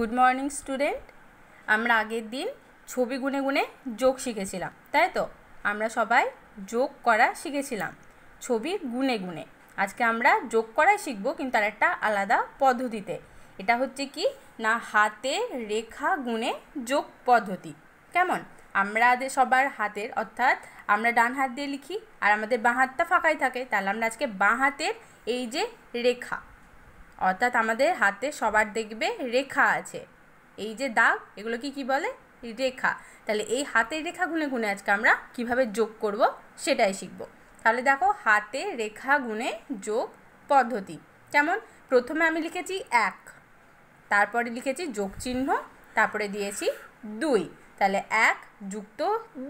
Good morning student আমরা আগের দিন ছবি গুনে গুনে যোগ শিখেছিলাম তাই তো আমরা সবাই যোগ করা শিখেছিলাম ছবি গুনে গুনে আজকে আমরা যোগ করাই শিখবো কিন্তু আর একটা আলাদা পদ্ধতিতে এটা হচ্ছে কি না হাতে রেখা গুনে যোগ পদ্ধতি কেমন আমাদের সবার হাতের অর্থাৎ আমরা ডান হাত দিয়ে লিখি আর আমাদের বাঁ হাতটা ফাঁকাই থাকে তাহলে আমরা আজকে বাঁ হাতের এই যে রেখা অর্থাৎ আমাদের হাতে সবার দেখবে রেখা আছে এই যে দাগ এগুলো কি বলে রেখা তাহলে এই হাতের রেখা গুনে গুনে আজকে আমরা কিভাবে যোগ করব সেটাই শিখব তাহলে দেখো হাতে রেখা গুনে যোগ পদ্ধতি যেমন প্রথমে আমি লিখেছি এক তারপরে লিখেছি যোগ চিহ্ন তারপরে দিয়েছি দুই তাহলে এক যুক্ত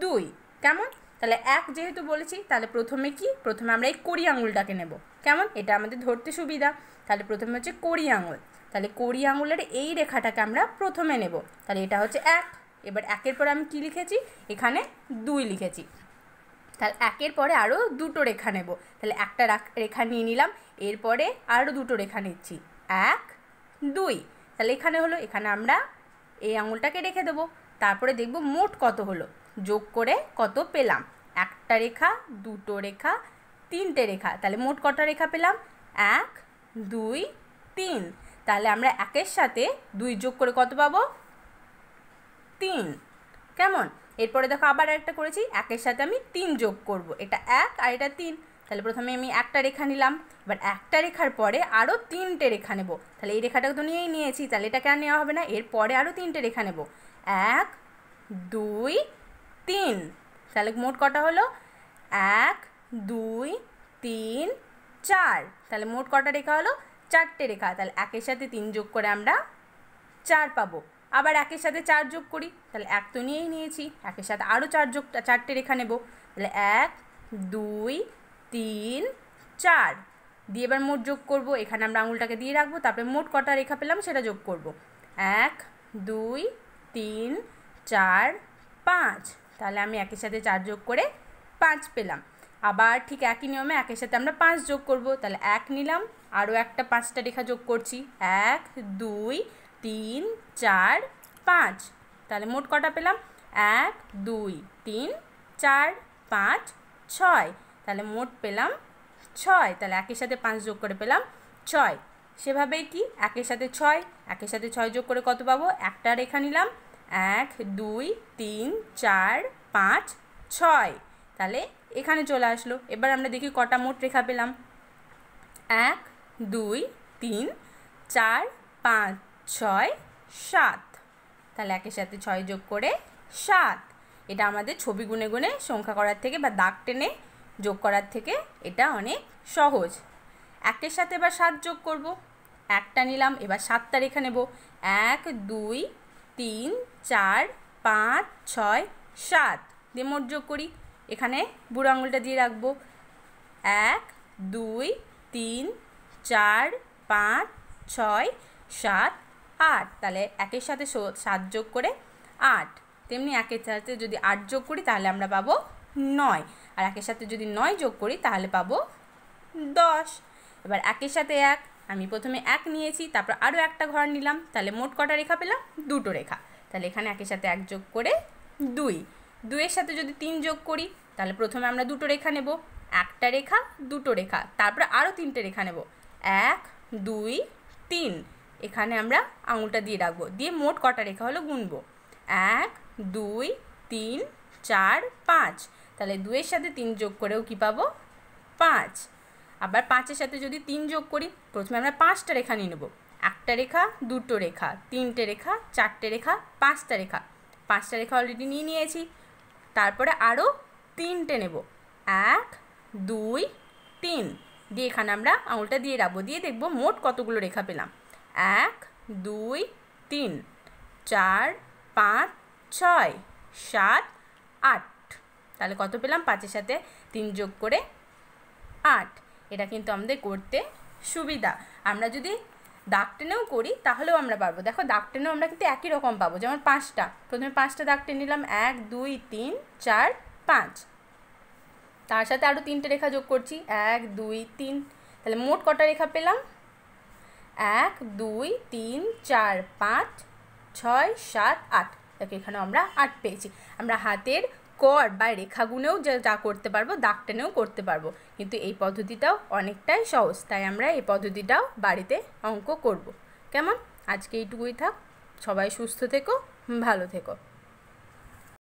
দুই কেমন তাহলে এক যেহেতু বলেছি তাহলে প্রথমে কি প্রথমে আমরা এই কড়ি আঙুলটাকে নেব কেমন এটা আমাদের ধরতে সুবিধা তাহলে প্রথমে হচ্ছে কড়ি আঙুল তাহলে কড়ি আঙুলের এই রেখাটাকে আমরা প্রথমে নেব তাহলে এটা হচ্ছে এক এবার একের পরে আমি কি লিখেছি এখানে দুই লিখেছি তাহলে একের পরে আরও দুটো রেখা নেব তাহলে একটা রেখা নিয়ে নিলাম এরপরে আরও দুটো রেখা নিচ্ছি এক দুই তাহলে এখানে হলো এখানে আমরা এই আঙুলটাকে রেখে দেবো তারপরে দেখব মোট কত হলো যোগ করে কত পেলাম একটা রেখা দুটো রেখা তিনটে রেখা তাহলে মোট কটা রেখা পেলাম এক দুই তিন তাহলে আমরা একের সাথে দুই যোগ করে কত পাবো তিন কেমন এরপরে দেখো আবার একটা করেছি একের সাথে আমি তিন যোগ করব। এটা এক আর এটা তিন তাহলে প্রথমে আমি একটা রেখা নিলাম এবার একটা রেখার পরে আরও তিনটে রেখা নেব তাহলে এই রেখাটা তো নিয়েই নিয়েছি তাহলে এটা কেন নেওয়া হবে না এরপরে আরও তিনটে রেখা নেব এক দুই তিন তাহলে মোট কটা হলো এক দুই তিন চার তাহলে মোট কটা রেখা হলো চারটে রেখা তাহলে একের সাথে তিন যোগ করে আমরা চার পাবো আবার একের সাথে চার যোগ করি তাহলে এক তো নিয়েই নিয়েছি একের সাথে আরও চার যোগ চারটে রেখা নেব তাহলে এক দুই তিন চার দিয়ে এবার মোট যোগ করব এখানে আমরা আঙুলটাকে দিয়ে রাখবো তারপরে মোট কটা রেখা পেলাম সেটা যোগ করব এক দুই তিন চার পাঁচ তাহলে আমি একের সাথে চার যোগ করে পাঁচ পেলাম আবার ঠিক একই নিয়মে একের সাথে আমরা পাঁচ যোগ করব তাহলে এক নিলাম আরও একটা পাঁচটা রেখা যোগ করছি এক দুই তিন চার পাঁচ তাহলে মোট কটা পেলাম এক দুই তিন চার পাঁচ ছয় তাহলে মোট পেলাম ছয় তাহলে একের সাথে পাঁচ যোগ করে পেলাম ছয় সেভাবেই কি একের সাথে ছয় একের সাথে ছয় যোগ করে কত পাবো একটা রেখা নিলাম এক দুই তিন চার পাঁচ ছয় তাহলে এখানে চলে আসলো এবার আমরা দেখি কটা মোট রেখা পেলাম এক দুই তিন চার পাঁচ ছয় সাত তাহলে একের সাথে ছয় যোগ করে সাত এটা আমাদের ছবি গুনে গুনে সংখ্যা করার থেকে বা দাগ টেনে যোগ করার থেকে এটা অনেক সহজ একের সাথে এবার সাত যোগ করব একটা নিলাম এবার সাতটা রেখে নেব এক দুই তিন চার পাঁচ ছয় সাত দিয়ে মোট যোগ করি এখানে বুড়ো আঙুলটা দিয়ে রাখবো এক দুই তিন চার পাঁচ ছয় সাত আট তাহলে একের সাথে সাত যোগ করে আট তেমনি একের সাথে যদি আট যোগ করি তাহলে আমরা পাবো নয় আর একের সাথে যদি নয় যোগ করি তাহলে পাবো দশ এবার একের সাথে এক আমি প্রথমে এক নিয়েছি তারপর আরও একটা ঘর নিলাম তাহলে মোট কটা রেখা পেলাম দুটো রেখা তাহলে এখানে একের সাথে এক যোগ করে দুই দুয়ের সাথে যদি তিন যোগ করি তাহলে প্রথমে আমরা দুটো রেখা নেব একটা রেখা দুটো রেখা তারপরে আরও তিনটে রেখা নেব এক দুই তিন এখানে আমরা আঙুলটা দিয়ে রাখবো দিয়ে মোট কটা রেখা হলো গুনবো এক দুই তিন চার পাঁচ তাহলে দুয়ের সাথে তিন যোগ করেও কি পাবো পাঁচ আবার পাঁচের সাথে যদি তিন যোগ করি প্রথমে আমরা পাঁচটা রেখা নিয়ে নেব একটা রেখা দুটো রেখা তিনটে রেখা চারটে রেখা পাঁচটা রেখা পাঁচটা রেখা অলরেডি নিয়ে নিয়েছি তারপরে আরও তিনটে নেব এক দুই তিন দিয়ে এখানে আমরা আঙুলটা দিয়ে রাখবো দিয়ে দেখবো মোট কতগুলো রেখা পেলাম এক দুই তিন চার পাঁচ ছয় সাত আট তাহলে কত পেলাম পাঁচের সাথে তিন যোগ করে আট এটা কিন্তু আমাদের করতে সুবিধা আমরা যদি দাগ টেনেও করি তাহলেও আমরা পারবো দেখো দাগ টেনেও আমরা কিন্তু একই রকম পাবো যেমন পাঁচটা প্রথমে পাঁচটা দাগ টেনে নিলাম এক দুই তিন চার পাঁচ তার সাথে আরও তিনটে রেখা যোগ করছি এক দুই তিন তাহলে মোট কটা রেখা পেলাম এক দুই তিন চার পাঁচ ছয় সাত আট দেখো এখানেও আমরা আট পেয়েছি আমরা হাতের কর বা রেখা গুনেও যা করতে পারবো দাগ টেনেও করতে পারবো কিন্তু এই পদ্ধতিটাও অনেকটাই সহজ তাই আমরা এই পদ্ধতিটাও বাড়িতে অঙ্ক করব। কেমন আজকে এইটুকুই থাক সবাই সুস্থ থেকো ভালো থেকো